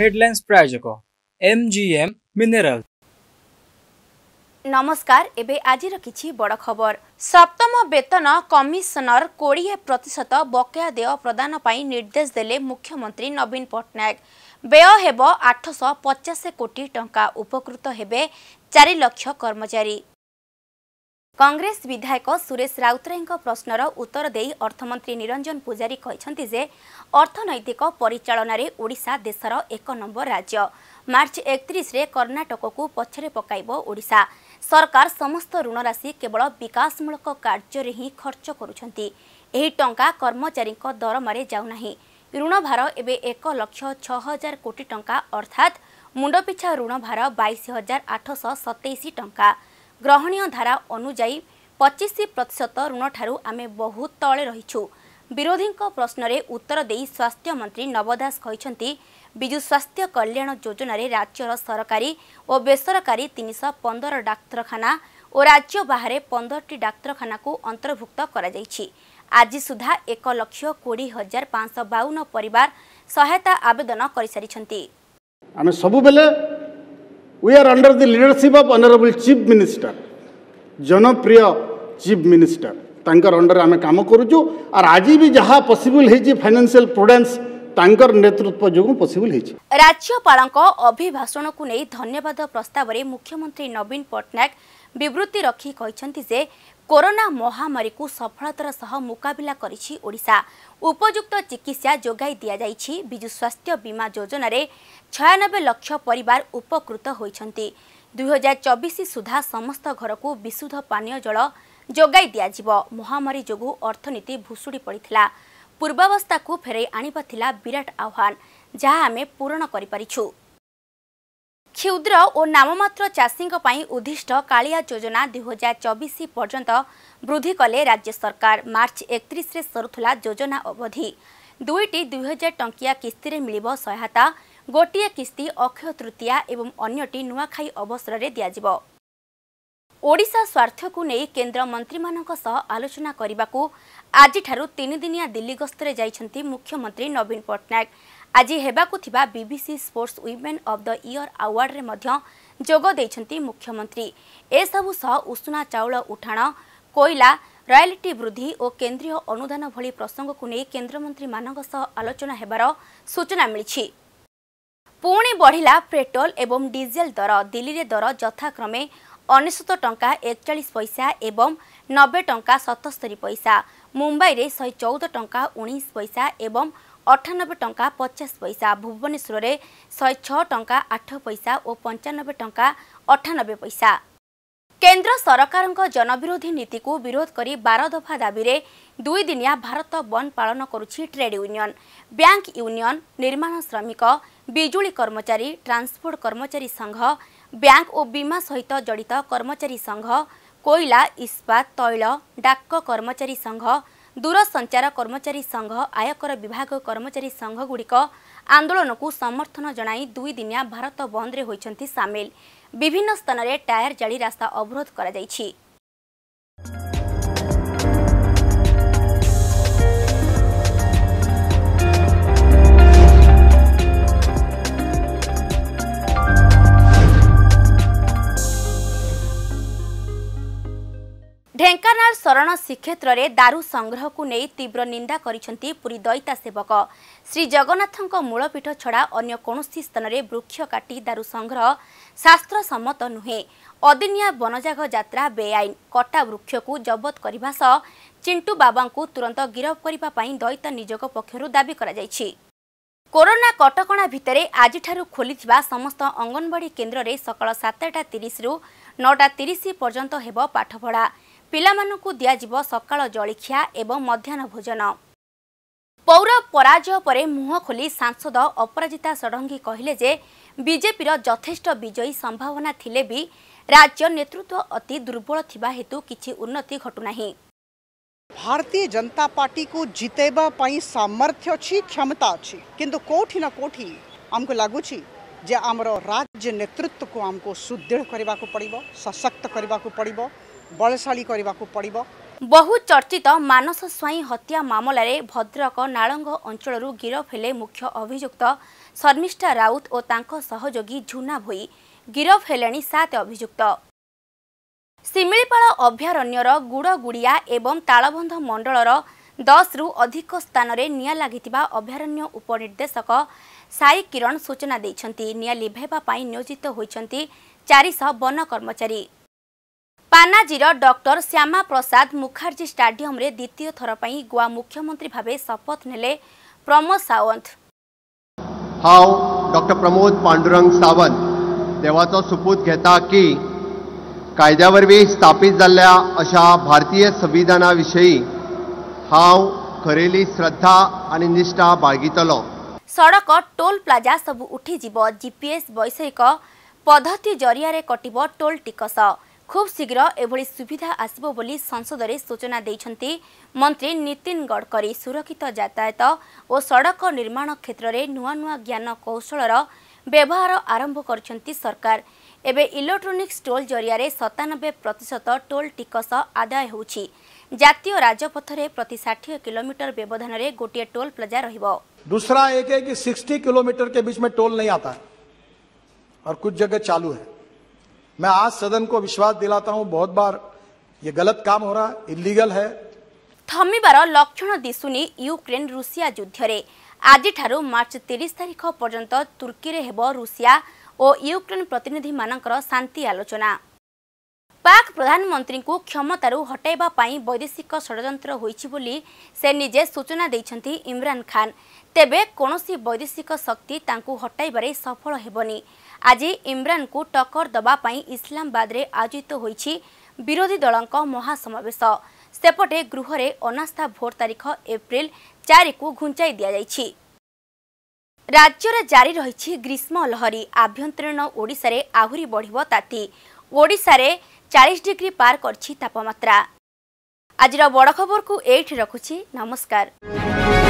Headlines প্রায়োজক M G M mineral নমস্কার এবে আজির কিছু বড় খবর সপ্তম বেতন কমিশনর কোড়িয়ে প্রতিশত বকেয়া দেয় প্রদান পাই নির্দেশ দেলে মুখ্যমন্ত্রী নবীন পট্টনাক ব্যয় ହେବ ଆଠଶହ ପଚାଶ କୋଟି ଟଙ୍କା ଉପକୃତ ହେବେ ଚାରି ଲକ୍ଷ କର୍ମଚାରୀ କଂଗ୍ରେସ ବିଧାୟକ ସୁରେଶ ରାଉତରାୟଙ୍କ ପ୍ରଶ୍ନର ଉତ୍ତର ଦେଇ ଅର୍ଥମନ୍ତ୍ରୀ ନିରଞ୍ଜନ ପୂଜାରୀ କହିଛନ୍ତି ଯେ ଅର୍ଥନୈତିକ ପରିଚାଳନାରେ ଓଡ଼ିଶା ଦେଶର ଏକ ନମ୍ବର ରାଜ୍ୟ ମାର୍ଚ୍ଚ ଏକତିରିଶରେ କର୍ଣ୍ଣାଟକକୁ ପଛରେ ପକାଇବ ଓଡ଼ିଶା ସରକାର ସମସ୍ତ ଋଣ ରାଶି କେବଳ ବିକାଶମୂଳକ କାର୍ଯ୍ୟରେ ହିଁ ଖର୍ଚ୍ଚ କରୁଛନ୍ତି ଏହି ଟଙ୍କା କର୍ମଚାରୀଙ୍କ ଦରମାରେ ଯାଉନାହିଁ ଋଣଭାର ଏବେ ଏକ ଲକ୍ଷ ଛଅ ହଜାର କୋଟି ଟଙ୍କା ଅର୍ଥାତ୍ ମୁଣ୍ଡପିଛା ଋଣଭାର ବାଇଶ ହଜାର ଆଠଶହ ସତେଇଶ ଟଙ୍କା ଗ୍ରହଣୀୟ ଧାରା ଅନୁଯାୟୀ ପଚିଶ ପ୍ରତିଶତ ଋଣଠାରୁ ଆମେ ବହୁତ ତଳେ ରହିଛୁ ବିରୋଧୀଙ୍କ ପ୍ରଶ୍ନରେ ଉତ୍ତର ଦେଇ ସ୍ୱାସ୍ଥ୍ୟମନ୍ତ୍ରୀ ନବ ଦାସ କହିଛନ୍ତି ବିଜୁ ସ୍ୱାସ୍ଥ୍ୟ କଲ୍ୟାଣ ଯୋଜନାରେ ରାଜ୍ୟର ସରକାରୀ ଓ ବେସରକାରୀ ତିନିଶହ ପନ୍ଦର ଡାକ୍ତରଖାନା ଓ ରାଜ୍ୟ ବାହାରେ ପନ୍ଦରଟି ଡାକ୍ତରଖାନାକୁ ଅନ୍ତର୍ଭୁକ୍ତ କରାଯାଇଛି ଆଜି ସୁଦ୍ଧା ଏକ ଲକ୍ଷ କୋଡ଼ିଏ ହଜାର ପାଞ୍ଚଶହ ବାଉନ ପରିବାର ସହାୟତା ଆବେଦନ କରିସାରିଛନ୍ତି We are under the leadership of Honorable Chief Minister, Janapriya Chief Minister. तांकर अंडर आम कम करुचु आर आज भी जहाँ पसिबल हो फाइनान्सीआल प्रोडेन्स ତାଙ୍କର ନେତୃତ୍ୱ ଯୋଗୁଁ ପସିବୁଲ ହେଇଛି ରାଜ୍ୟପାଳଙ୍କ ଅଭିଭାଷଣକୁ ନେଇ ଧନ୍ୟବାଦ ପ୍ରସ୍ତାବରେ ମୁଖ୍ୟମନ୍ତ୍ରୀ ନବୀନ ପଟ୍ଟନାୟକ ବିବୃତ୍ତି ରଖି କହିଛନ୍ତି ଯେ କରୋନା ମହାମାରୀକୁ ସଫଳତାର ସହ ମୁକାବିଲା କରିଛି ଓଡ଼ିଶା ଉପଯୁକ୍ତ ଚିକିତ୍ସା ଯୋଗାଇ ଦିଆଯାଇଛି ବିଜୁ ସ୍ୱାସ୍ଥ୍ୟ ବୀମା ଯୋଜନାରେ ଛୟାନବେ ଲକ୍ଷ ପରିବାର ଉପକୃତ ହୋଇଛନ୍ତି ଦୁଇହଜାର ଚବିଶ ସୁଦ୍ଧା ସମସ୍ତ ଘରକୁ ବିଶୁଦ୍ଧ ପାନୀୟ ଜଳ ଯୋଗାଇ ଦିଆଯିବ ମହାମାରୀ ଯୋଗୁଁ ଅର୍ଥନୀତି ଭୁଷୁଡ଼ି ପଡ଼ିଥିଲା ପୂର୍ବାବସ୍ଥାକୁ ଫେରାଇ ଆଣିବା ଥିଲା ବିରାଟ ଆହ୍ୱାନ ଯାହା ଆମେ ପୂରଣ କରିପାରିଛୁ କ୍ଷୁଦ୍ର ଓ ନାମମାତ୍ର ଚାଷୀଙ୍କ ପାଇଁ ଉଦ୍ଦିଷ୍ଟ କାଳିଆ ଯୋଜନା ଦୁଇହଜାର ଚବିଶ ପର୍ଯ୍ୟନ୍ତ ବୃଦ୍ଧି କଲେ ରାଜ୍ୟ ସରକାର ମାର୍ଚ୍ଚ ଏକତିରିଶରେ ସରୁଥିଲା ଯୋଜନା ଅବଧି ଦୁଇଟି ଦୁଇହଜାର ଟଙ୍କିଆ କିସ୍ତିରେ ମିଳିବ ସହାୟତା ଗୋଟିଏ କିସ୍ତି ଅକ୍ଷୟ ତୃତୀୟା ଏବଂ ଅନ୍ୟଟି ନୂଆଖାଇ ଅବସରରେ ଦିଆଯିବ ଓଡ଼ିଶା ସ୍ୱାର୍ଥକୁ ନେଇ କେନ୍ଦ୍ରମନ୍ତ୍ରୀମାନଙ୍କ ସହ ଆଲୋଚନା କରିବାକୁ ଆଜିଠାରୁ ତିନିଦିନିଆ ଦିଲ୍ଲୀ ଗସ୍ତରେ ଯାଇଛନ୍ତି ମୁଖ୍ୟମନ୍ତ୍ରୀ ନବୀନ ପଟ୍ଟନାୟକ ଆଜି ହେବାକୁ ଥିବା BBC sports women of the year ଆୱାର୍ଡରେ ମଧ୍ୟ ଯୋଗ ଦେଇଛନ୍ତି ମୁଖ୍ୟମନ୍ତ୍ରୀ ଏସବୁ ସହ ଉଷୁନା ଚାଉଳ ଉଠାଣ କୋଇଲା ରୟାଲିଟି ବୃଦ୍ଧି ଓ କେନ୍ଦ୍ରୀୟ ଅନୁଦାନ ଭଳି ପ୍ରସଙ୍ଗକୁ ନେଇ କେନ୍ଦ୍ରମନ୍ତ୍ରୀମାନଙ୍କ ସହ ଆଲୋଚନା ହେବାର ସୂଚନା ମିଳିଛି ପୁଣି ବଢ଼ିଲା ପେଟ୍ରୋଲ ଏବଂ ଡିଜେଲ ଦର ଦିଲ୍ଲୀରେ ଦର ଯଥାକ୍ରମେ ଅନେଶତ ଟଙ୍କା ଏକଚାଳିଶ ପଇସା ଏବଂ ନବେ ଟଙ୍କା ସତସ୍ତରୀ ପଇସା ମୁମ୍ବାଇରେ ଶହେ ଚଉଦ ଟଙ୍କା ଉଣେଇଶ ପଇସା ଏବଂ ଅଠାନବେ ଟଙ୍କା ପଚାଶ ପଇସା ଭୁବନେଶ୍ୱରରେ ଶହେ ଛଅ ଟଙ୍କା ଆଠ ପଇସା ଓ ପଞ୍ଚାନବେ ଟଙ୍କା ଅଠାନବେ ପଇସା କେନ୍ଦ୍ର ସରକାରଙ୍କ ଜନବିରୋଧୀ ନୀତିକୁ ବିରୋଧ କରି ବାର ଦଫା ଦାବିରେ ଦୁଇଦିନିଆ ଭାରତ ବନ୍ଦ ପାଳନ କରୁଛି ଟ୍ରେଡ୍ ୟୁନିୟନ୍ ବ୍ୟାଙ୍କ ୟୁନିୟନ୍ ନିର୍ମାଣ ଶ୍ରମିକ ବିଜୁଳି କର୍ମଚାରୀ ଟ୍ରାନ୍ସପୋର୍ଟ କର୍ମଚାରୀ ସଂଘ ବ୍ୟାଙ୍କ ଓ ବୀମା ସହିତ ଜଡ଼ିତ କର୍ମଚାରୀ ସଂଘ କୋଇଲା ଇସ୍ପାତ ତୈଳ ଡାକ କର୍ମଚାରୀ ସଂଘ ଦୂରସଞ୍ଚାର କର୍ମଚାରୀ ସଂଘ ଆୟକର ବିଭାଗ କର୍ମଚାରୀ ସଂଘଗୁଡ଼ିକ ଆନ୍ଦୋଳନକୁ ସମର୍ଥନ ଜଣାଇ ଦୁଇଦିନିଆ ଭାରତ ବନ୍ଦରେ ହୋଇଛନ୍ତି ସାମିଲ ବିଭିନ୍ନ ସ୍ଥାନରେ ଟାୟାର ଜାଳି ରାସ୍ତା ଅବରୋଧ କରାଯାଇଛି you ଢେଙ୍କାନାଳ ଶରଣ ଶ୍ରୀକ୍ଷେତ୍ରରେ ଦାରୁ ସଂଗ୍ରହକୁ ନେଇ ତୀବ୍ର ନିନ୍ଦା କରିଛନ୍ତି ପୁରୀ ଦଇତା ସେବକ ଶ୍ରୀଜଗନ୍ନାଥଙ୍କ ମୂଳପୀଠ ଛଡ଼ା ଅନ୍ୟ କୌଣସି ସ୍ଥାନରେ ବୃକ୍ଷ କାଟି ଦାରୁ ସଂଗ୍ରହ ଶାସ୍ତ୍ରସମ୍ମତ ନୁହେଁ ଅଦିନିଆ ବନଜାଗ ଯାତ୍ରା ବେଆଇନ କଟା ବୃକ୍ଷକୁ ଜବତ କରିବା ସହ ଚିଣ୍ଟୁ ବାବାଙ୍କୁ ତୁରନ୍ତ ଗିରଫ କରିବା ପାଇଁ ଦଇତା ନିଯୋଗ ପକ୍ଷରୁ ଦାବି କରାଯାଇଛି କରୋନା କଟକଣା ଭିତରେ ଆଜିଠାରୁ ଖୋଲିଥିବା ସମସ୍ତ ଅଙ୍ଗନବାଡ଼ି କେନ୍ଦ୍ରରେ ସକାଳ ସାତଟା ତିରିଶରୁ ନଅଟା ତିରିଶ ପର୍ଯ୍ୟନ୍ତ ହେବ ପାଠପଢ଼ା ପିଲାମାନଙ୍କୁ ଦିଆଯିବ ସକାଳ ଜଳଖିଆ ଏବଂ ମଧ୍ୟାହ୍ନ ଭୋଜନ ପୌର ପରାଜୟ ପରେ ମୁହଁ ଖୋଲି ସାଂସଦ ଅପରାଜିତା ଷଡ଼ଙ୍ଗୀ କହିଲେ ଯେ ବିଜେପିର ଯଥେଷ୍ଟ ବିଜୟୀ ସମ୍ଭାବନା ଥିଲେ ବି ରାଜ୍ୟ ନେତୃତ୍ୱ ଅତି ଦୁର୍ବଳ ଥିବା ହେତୁ କିଛି ଉନ୍ନତି ଘଟୁନାହିଁ ଭାରତୀୟ ଜନତା ପାର୍ଟିକୁ ଜିତେଇବା ପାଇଁ ସାମର୍ଥ୍ୟ ଅଛି କ୍ଷମତା ଅଛି କିନ୍ତୁ କେଉଁଠି ନା କେଉଁଠି ଆମକୁ ଲାଗୁଛି ଯେ ଆମର ରାଜ୍ୟ ନେତୃତ୍ୱକୁ ଆମକୁ ସୁଦୃଢ଼ କରିବାକୁ ପଡ଼ିବ ସଶକ୍ତ କରିବାକୁ ପଡ଼ିବ ବଳଶାଳୀ କରିବାକୁ ପଡ଼ିବ ବହୁ ଚର୍ଚ୍ଚିତ ମାନସ ସ୍ୱାଇଁ ହତ୍ୟା ମାମଲାରେ ଭଦ୍ରକ ନାଳଙ୍ଗ ଅଞ୍ଚଳରୁ ଗିରଫ ହେଲେ ମୁଖ୍ୟ ଅଭିଯୁକ୍ତ ଶର୍ମିଷ୍ଠା ରାଉତ ଓ ତାଙ୍କ ସହଯୋଗୀ ଝୁନା ଭୋଇ ଗିରଫ ହେଲେଣି ସାତ ଅଭିଯୁକ୍ତ ଶିମିଳିପାଳ ଅଭୟାରଣ୍ୟର ଗୁଡ଼ଗୁଡ଼ିଆ ଏବଂ ତାଳବନ୍ଧ ମଣ୍ଡଳର ଦଶରୁ ଅଧିକ ସ୍ଥାନରେ ନିଆଁ ଲାଗିଥିବା ଅଭୟାରଣ୍ୟ ଉପନିର୍ଦ୍ଦେଶକ ସାଇ କିରଣ ସୂଚନା ଦେଇଛନ୍ତି ନିଆଁ ଲିଭାଇବା ପାଇଁ ନିୟୋଜିତ ହୋଇଛନ୍ତି ଚାରିଶହ ବନ କର୍ମଚାରୀ पानाजी र श्यामा प्रसाद मुखर्जी स्टाडम द्वितीय थरै गो मुख्यमंत्री भा शपथ नेले प्रमोद सावंत सावन्त डॉक्टर प्रमोद पांडुरंग सावंत पाण्डुर सावन्त सोपुत घे कायदर स्थापित अशा भारतीय संविधान विषय हाउ श्रद्धा अनि निष्ठा बागित सडक टोल प्लाजा सब उठि जीपीएस वैषयिक पद्धति जरि कटि टोल टिकस ଖୁବ୍ ଶୀଘ୍ର ଏଭଳି ସୁବିଧା ଆସିବ ବୋଲି ସଂସଦରେ ସୂଚନା ଦେଇଛନ୍ତି ମନ୍ତ୍ରୀ ନୀତିନ ଗଡ଼କରୀ ସୁରକ୍ଷିତ ଯାତାୟତ ଓ ସଡ଼କ ନିର୍ମାଣ କ୍ଷେତ୍ରରେ ନୂଆ ନୂଆ ଜ୍ଞାନ କୌଶଳର ବ୍ୟବହାର ଆରମ୍ଭ କରିଛନ୍ତି ସରକାର ଏବେ ଇଲେକ୍ଟ୍ରୋନିକ୍ସ ଟୋଲ୍ ଜରିଆରେ ସତାନବେ ପ୍ରତିଶତ ଟୋଲ୍ ଟିକସ ଆଦାୟ ହେଉଛି ଜାତୀୟ ରାଜପଥରେ ପ୍ରତି ଷାଠିଏ କିଲୋମିଟର ବ୍ୟବଧାନରେ ଗୋଟିଏ ଟୋଲ୍ ପ୍ଲାଜା ରହିବ ଦୁସରା ଏକ ସିକ୍ସଟି କିଲୋମିଟର ଟୋଲ୍ ନାଇଁ ଆତା ଆଉ କୁଛ ଜଗ ଚାଲୁ ହେ मैं आज सदन को विश्वास दिलाता हूँ बहुत बार ये गलत काम हो रहा है इलिगल है थमार लक्षण दिशुनि युक्रेन रुषिया युद्ध रे आज मार्च तीस तारीख पर्यंत तुर्की रे हेबो रुषिया ओ युक्रेन प्रतिनिधि मानकर शांति आलोचना पाक प्रधानमंत्री को क्षमतारु हटाइबा पई वैदेशिक षडयंत्र होईछि बोली से निजे सूचना दैछंती इमरान खान तेबे कोनोसी वैदेशिक शक्ति तांकू हटाइबारे सफल हेबोनी ଆଜି ଇମ୍ରାନ୍ଙ୍କୁ ଟକ୍କର ଦେବା ପାଇଁ ଇସଲାମବାଦରେ ଆୟୋଜିତ ହୋଇଛି ବିରୋଧୀ ଦଳଙ୍କ ମହାସମାବେଶ ସେପଟେ ଗୃହରେ ଅନାସ୍ଥା ଭୋଟ୍ ତାରିଖ ଏପ୍ରିଲ ଚାରିକୁ ଘୁଞ୍ଚାଇ ଦିଆଯାଇଛି ରାଜ୍ୟରେ ଜାରି ରହିଛି ଗ୍ରୀଷ୍ମ ଲହରୀ ଆଭ୍ୟନ୍ତରୀଣ ଓଡ଼ିଶାରେ ଆହୁରି ବଢ଼ିବ ତାତି ଓଡ଼ିଶାରେ ଚାଳିଶ ଡିଗ୍ରୀ ପାର କରିଛି ତାପମାତ୍ରା ଆଜିର ବଡ଼ ଖବରକୁ ଏଇଠି ରଖୁଛି ନମସ୍କାର